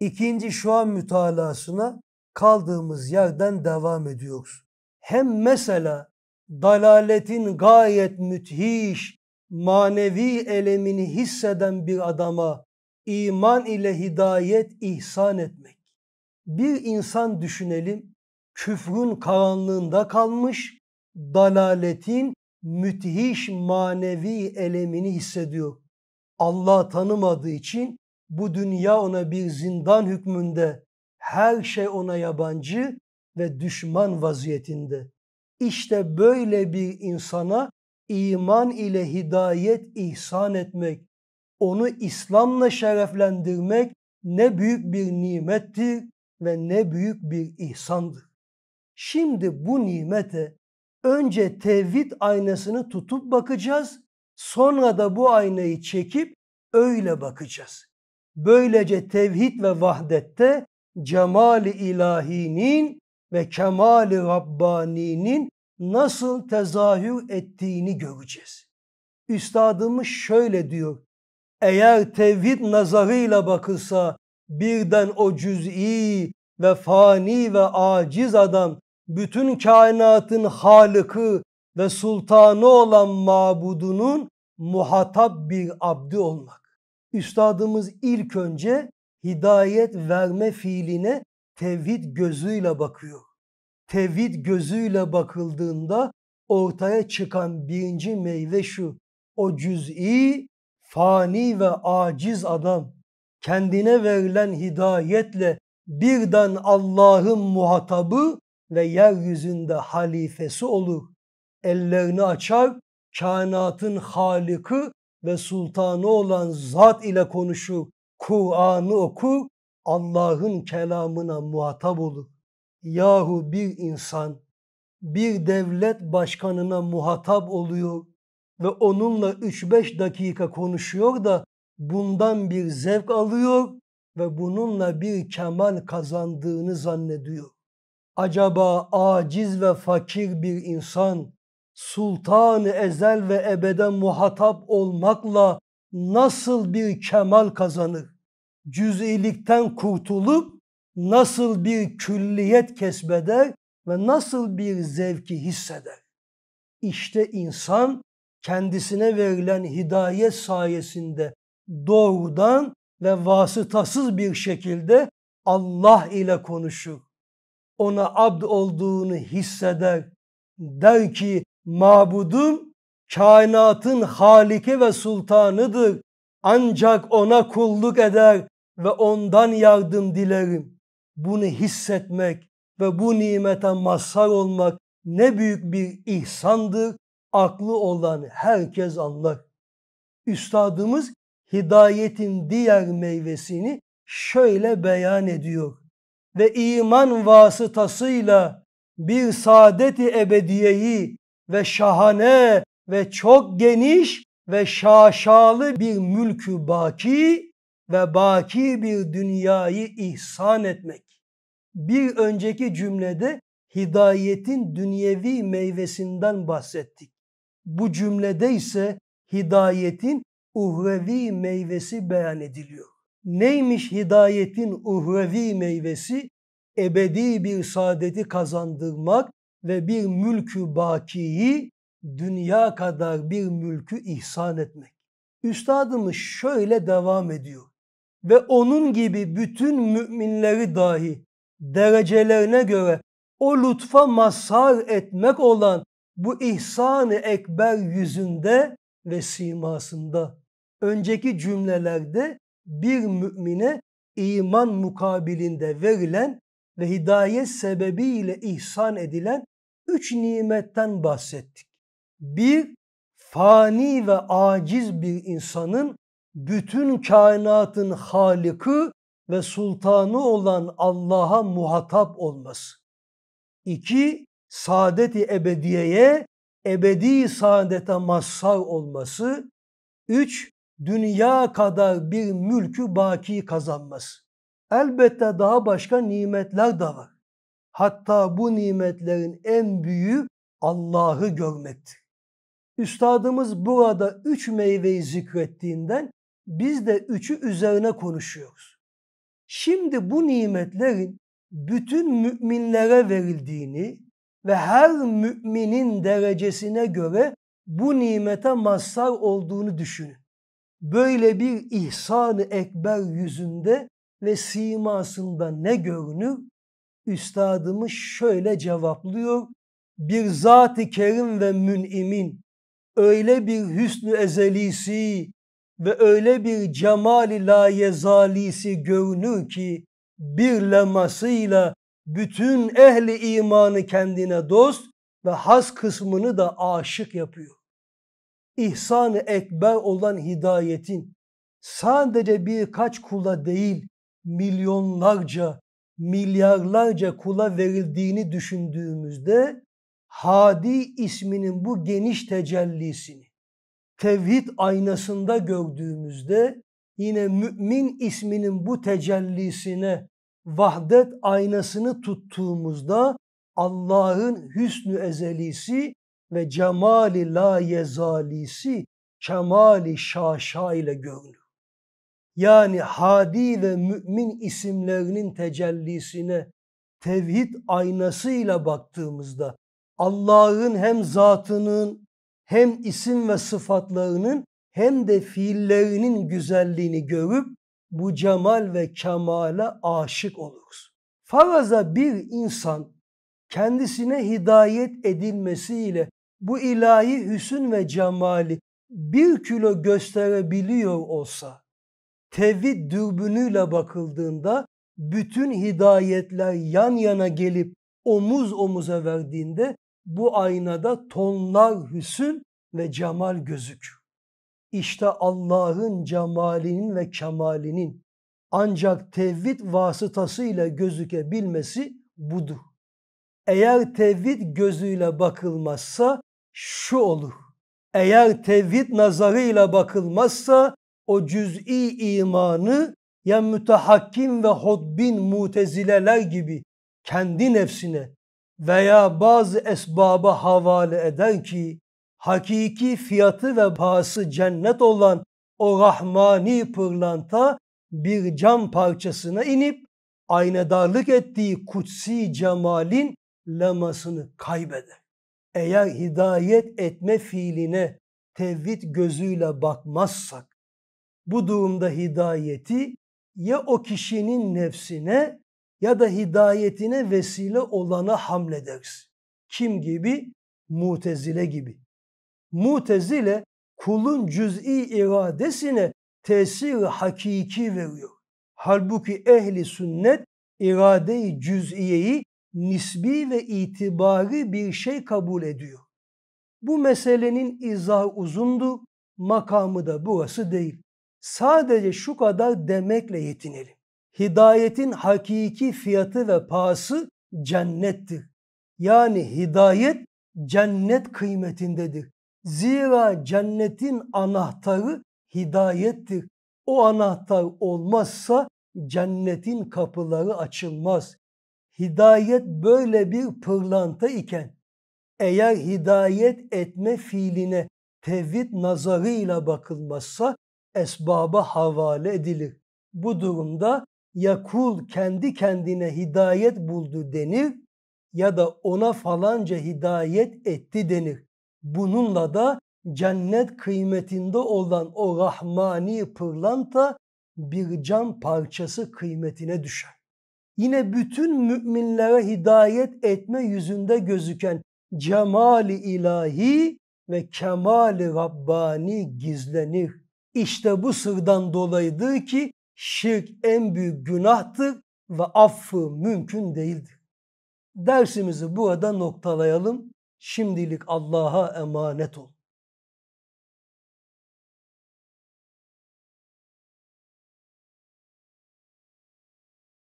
İkinci şu an mütalasına kaldığımız yerden devam ediyoruz. Hem mesela dalaletin gayet müthiş manevi elemini hisseden bir adama iman ile hidayet ihsan etmek. Bir insan düşünelim küfrün karanlığında kalmış, dalaletin müthiş manevi elemini hissediyor. Allah tanımadığı için bu dünya ona bir zindan hükmünde, her şey ona yabancı ve düşman vaziyetinde. İşte böyle bir insana iman ile hidayet ihsan etmek, onu İslam'la şereflendirmek ne büyük bir nimettir ve ne büyük bir ihsandır. Şimdi bu nimete önce tevhid aynasını tutup bakacağız, sonra da bu aynayı çekip öyle bakacağız. Böylece tevhid ve vahdette cemali ilahinin ve kemali Rabbani'nin nasıl tezahür ettiğini göreceğiz. Üstadımız şöyle diyor. Eğer tevhid nazarıyla bakılsa birden o cüz'i ve fani ve aciz adam bütün kainatın halıkı ve sultanı olan mabudunun muhatap bir abdi olmak üstadımız ilk önce hidayet verme fiiline tevhid gözüyle bakıyor. Tevhid gözüyle bakıldığında ortaya çıkan birinci meyve şu. O cüz'i, fani ve aciz adam kendine verilen hidayetle birden Allah'ın muhatabı ve yeryüzünde halifesi olur. Ellerini açar, kainatın haliki ve sultanı olan zat ile konuşu, Kur'an'ı oku, Allah'ın kelamına muhatap olur. Yahu bir insan bir devlet başkanına muhatap oluyor ve onunla 3-5 dakika konuşuyor da bundan bir zevk alıyor ve bununla bir kemal kazandığını zannediyor. Acaba aciz ve fakir bir insan sultanı ezel ve ebeden muhatap olmakla nasıl bir kemal kazanır? Cüz'ilikten kurtulup nasıl bir külliyet kesbeder ve nasıl bir zevki hisseder? İşte insan kendisine verilen hidayet sayesinde doğrudan ve vasıtasız bir şekilde Allah ile konuşur. Ona abd olduğunu hisseder. Der ki mabudum kainatın haliki ve sultanıdır. Ancak ona kulluk eder ve ondan yardım dilerim. Bunu hissetmek ve bu nimete mazhar olmak ne büyük bir ihsandır. Aklı olan herkes anlar. Üstadımız hidayetin diğer meyvesini şöyle beyan ediyor. Ve iman vasıtasıyla bir saadeti ebediyeyi ve şahane ve çok geniş ve şaşalı bir mülkü baki ve baki bir dünyayı ihsan etmek. Bir önceki cümlede hidayetin dünyevi meyvesinden bahsettik. Bu cümlede ise hidayetin uhrevi meyvesi beyan ediliyor. Neymiş hidayetin uhrevi meyvesi? Ebedi bir saadeti kazandırmak ve bir mülkü bakiyi dünya kadar bir mülkü ihsan etmek. Üstadımız şöyle devam ediyor. Ve onun gibi bütün müminleri dahi derecelerine göre o lütfa mazhar etmek olan bu ihsan-ı ekber yüzünde ve simasında. Önceki cümlelerde bir mümine iman mukabilinde verilen ve hidayet sebebiyle ihsan edilen üç nimetten bahsettik. Bir, fani ve aciz bir insanın bütün kainatın halikı ve sultanı olan Allah'a muhatap olması. İki, saadeti ebediyeye, ebedi saadete mazhar olması. Üç, dünya kadar bir mülkü baki kazanması. Elbette daha başka nimetler de var. Hatta bu nimetlerin en büyüğü Allah'ı görmektir. Üstadımız burada üç meyveyi zikrettiğinden biz de üçü üzerine konuşuyoruz. Şimdi bu nimetlerin bütün müminlere verildiğini ve her müminin derecesine göre bu nimete mazhar olduğunu düşünün. Böyle bir ihsan-ı ekber yüzünde ve simasında ne görünür? üstadımız şöyle cevaplıyor. Bir zat-ı kerim ve mün'imin öyle bir hüsnü ezelisi ve öyle bir cemali layezalisi görünür ki bir lemasıyla bütün ehli imanı kendine dost ve has kısmını da aşık yapıyor. İhsan-ı Ekber olan hidayetin sadece birkaç kula değil milyonlarca milyarlarca kula verildiğini düşündüğümüzde Hadi isminin bu geniş tecellisini tevhid aynasında gördüğümüzde yine mümin isminin bu tecellisine vahdet aynasını tuttuğumuzda Allah'ın hüsnü ezelisi ve cemali la yezalisi kemali şaşa ile görünür yani hadi ve mümin isimlerinin tecellisine tevhid aynasıyla baktığımızda Allah'ın hem zatının hem isim ve sıfatlarının hem de fiillerinin güzelliğini görüp bu cemal ve kemale aşık oluruz. Faraza bir insan kendisine hidayet edilmesiyle bu ilahi hüsün ve cemali bir kilo gösterebiliyor olsa tevhid dübünüyle bakıldığında bütün hidayetler yan yana gelip omuz omuza verdiğinde bu aynada tonlar hüsün ve cemal gözük. İşte Allah'ın cemalinin ve kemalinin ancak tevhid vasıtasıyla gözükebilmesi budur. Eğer tevhid gözüyle bakılmazsa şu olur. Eğer tevhid nazarıyla bakılmazsa o cüz'i imanı ya mütehakkim ve hodbin mutezileler gibi kendi nefsine veya bazı esbaba havale eden ki hakiki fiyatı ve pahası cennet olan o rahmani pırlanta bir cam parçasına inip aynadarlık ettiği kutsi cemalin lemasını kaybeder. Eğer hidayet etme fiiline tevhid gözüyle bakmazsak bu durumda hidayeti ya o kişinin nefsine ya da hidayetine vesile olana hamlederiz. Kim gibi? Mutezile gibi. Mutezile kulun cüz'i iradesine tesir hakiki veriyor. Halbuki ehli sünnet irade-i cüz'iyeyi nisbi ve itibari bir şey kabul ediyor. Bu meselenin izahı uzundu, makamı da burası değil sadece şu kadar demekle yetinelim. Hidayetin hakiki fiyatı ve pahası cennettir. Yani hidayet cennet kıymetindedir. Zira cennetin anahtarı hidayettir. O anahtar olmazsa cennetin kapıları açılmaz. Hidayet böyle bir pırlanta iken eğer hidayet etme fiiline tevhid nazarıyla bakılmazsa esbaba havale edilir. Bu durumda ya kul kendi kendine hidayet buldu denir ya da ona falanca hidayet etti denir. Bununla da cennet kıymetinde olan o rahmani pırlanta bir cam parçası kıymetine düşer. Yine bütün müminlere hidayet etme yüzünde gözüken cemali ilahi ve kemali rabbani gizlenir. İşte bu sırdan dolayıdır ki şirk en büyük günahtır ve affı mümkün değildir. Dersimizi burada noktalayalım. Şimdilik Allah'a emanet ol.